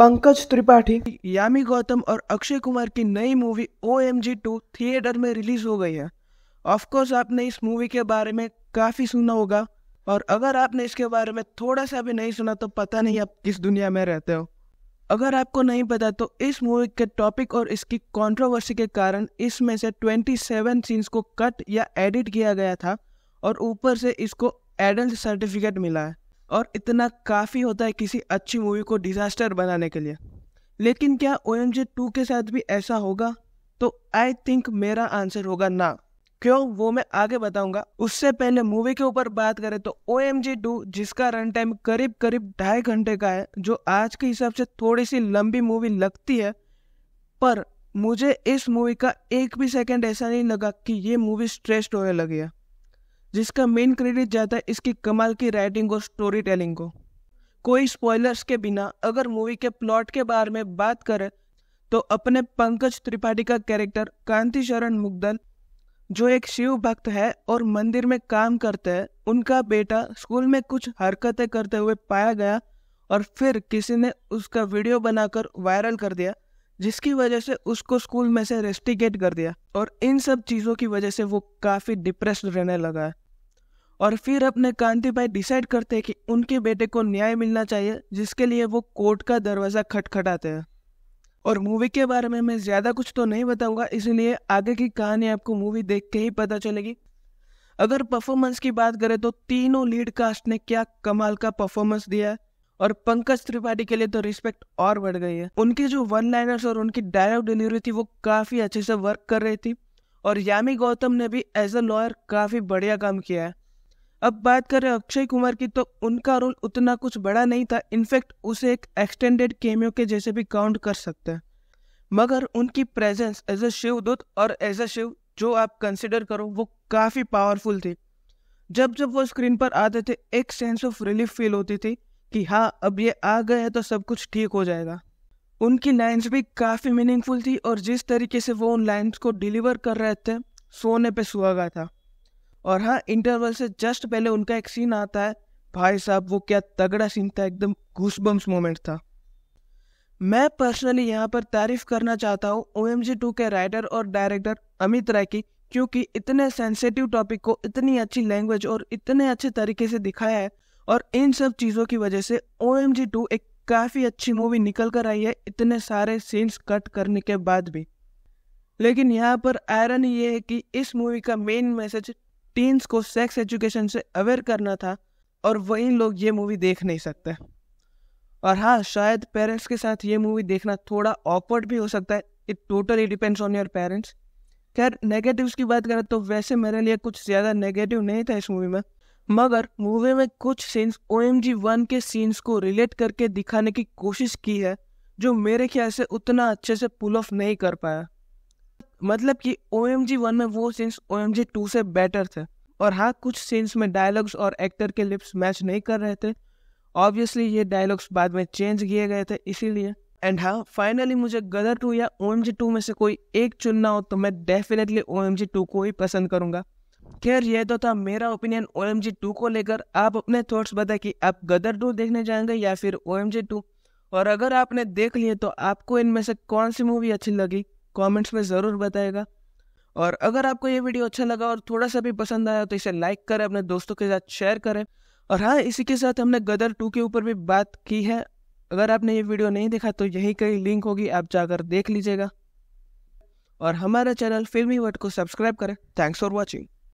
पंकज त्रिपाठी यामी गौतम और अक्षय कुमार की नई movie O M G two theatre में रिलीज हो गई है ऑफकोर्स आपने इस मूवी के बारे में काफ़ी सुना होगा और अगर आपने इसके बारे में थोड़ा सा भी नहीं सुना तो पता नहीं आप किस दुनिया में रहते हो अगर आपको नहीं पता तो इस मूवी के टॉपिक और इसकी कंट्रोवर्सी के कारण इसमें से 27 सीन्स को कट या एडिट किया गया था और ऊपर से इसको एडल्ट सर्टिफिकेट मिला है और इतना काफ़ी होता है किसी अच्छी मूवी को डिज़ास्टर बनाने के लिए लेकिन क्या ओ एम जी टू के साथ भी ऐसा होगा तो आई थिंक मेरा आंसर होगा ना क्यों वो मैं आगे बताऊंगा उससे पहले मूवी के ऊपर बात करें तो ओ एम जी टू जिसका रन टाइम करीब करीब ढाई घंटे का है जो आज के हिसाब से थोड़ी सी लंबी मूवी लगती है पर मुझे इस मूवी का एक भी सेकंड ऐसा नहीं लगा कि ये मूवी स्ट्रेस्ड होने लगी है जिसका मेन क्रेडिट जाता है इसकी कमाल की राइटिंग और स्टोरी टेलिंग को कोई स्पॉयलर्स के बिना अगर मूवी के प्लॉट के बारे में बात करें तो अपने पंकज त्रिपाठी का कैरेक्टर कांति शरण मुग्दल जो एक शिव भक्त है और मंदिर में काम करते हैं उनका बेटा स्कूल में कुछ हरकतें करते हुए पाया गया और फिर किसी ने उसका वीडियो बनाकर वायरल कर दिया जिसकी वजह से उसको स्कूल में से रेस्टिगेट कर दिया और इन सब चीज़ों की वजह से वो काफ़ी डिप्रेस्ड रहने लगा है और फिर अपने कांति भाई डिसाइड करते हैं कि उनके बेटे को न्याय मिलना चाहिए जिसके लिए वो कोर्ट का दरवाज़ा खटखटाते हैं और मूवी के बारे में मैं ज़्यादा कुछ तो नहीं बताऊंगा इसलिए आगे की कहानी आपको मूवी देख के ही पता चलेगी अगर परफॉर्मेंस की बात करें तो तीनों लीड कास्ट ने क्या कमाल का परफॉर्मेंस दिया है और पंकज त्रिपाठी के लिए तो रिस्पेक्ट और बढ़ गई है उनके जो वन लाइनर्स और उनकी डायलॉग डिलीवरी थी वो काफ़ी अच्छे से वर्क कर रही थी और यामी गौतम ने भी एज अ लॉयर काफ़ी बढ़िया काम किया है अब बात करें अक्षय कुमार की तो उनका रोल उतना कुछ बड़ा नहीं था इनफैक्ट उसे एक एक्सटेंडेड केमियो के जैसे भी काउंट कर सकते हैं मगर उनकी प्रेजेंस एज अ शिव दूत और एज अ शिव जो आप कंसिडर करो वो काफ़ी पावरफुल थी जब जब वो स्क्रीन पर आते थे एक सेंस ऑफ रिलीफ फील होती थी कि हाँ अब ये आ गया तो सब कुछ ठीक हो जाएगा उनकी लाइन्स भी काफ़ी मीनिंगफुल थी और जिस तरीके से वो उन लाइन्स को डिलीवर कर रहे थे सोने पे सुहागा था और हाँ इंटरवल से जस्ट पहले उनका एक सीन आता है भाई साहब वो क्या तगड़ा सीन था एकदम घूसबम्स मोमेंट था मैं पर्सनली यहाँ पर तारीफ करना चाहता हूँ ओ एम जी टू के राइटर और डायरेक्टर अमित राय की क्योंकि इतने सेंसिटिव टॉपिक को इतनी अच्छी लैंग्वेज और इतने अच्छे तरीके से दिखाया है और इन सब चीज़ों की वजह से ओ एम जी टू एक काफ़ी अच्छी मूवी निकल कर आई है इतने सारे सीन्स कट करने के बाद भी लेकिन यहाँ पर आयरन ये है कि इस मूवी का मेन मैसेज टीन्स को सेक्स एजुकेशन से अवेयर करना था और वही लोग ये मूवी देख नहीं सकते और हाँ शायद पेरेंट्स के साथ ये मूवी देखना थोड़ा ऑकवर्ड भी हो सकता है it totally depends on your parents खैर नेगेटिव्स की बात करें तो वैसे मेरे लिए कुछ ज़्यादा नेगेटिव नहीं था इस मूवी में मगर मूवी में कुछ scenes O M G one के सीन्स को रिलेट करके दिखाने की कोशिश की है जो मेरे ख्याल से उतना अच्छे से पुल ऑफ नहीं कर पाया मतलब कि ओ एम जी वन में वो scenes O M G two से बेटर थे और हाँ कुछ सीन्स में डायलॉग्स और एक्टर के लिप्स मैच नहीं कर रहे थे ऑब्वियसली ये डायलॉग्स बाद में चेंज किए गए थे इसीलिए एंड हाँ फाइनली मुझे गदर टू या ओ एम जी टू में से कोई एक चुनना हो तो मैं definitely O M G two को ही पसंद करूँगा खैर यह तो था मेरा opinion O M G two को लेकर आप अपने थॉट्स बताए कि आप गदर टू देखने जाएंगे या फिर ओ एम जी टू और अगर आपने देख लिए तो आपको इनमें से कौन सी मूवी अच्छी लगी कमेंट्स में ज़रूर बताएगा और अगर आपको ये वीडियो अच्छा लगा और थोड़ा सा भी पसंद आया तो इसे लाइक करें अपने दोस्तों के साथ शेयर करें और हाँ इसी के साथ हमने गदर टू के ऊपर भी बात की है अगर आपने ये वीडियो नहीं देखा तो यही कहीं लिंक होगी आप जाकर देख लीजिएगा और हमारा चैनल फिल्मी वर्ड को सब्सक्राइब करें थैंक्स फॉर वॉचिंग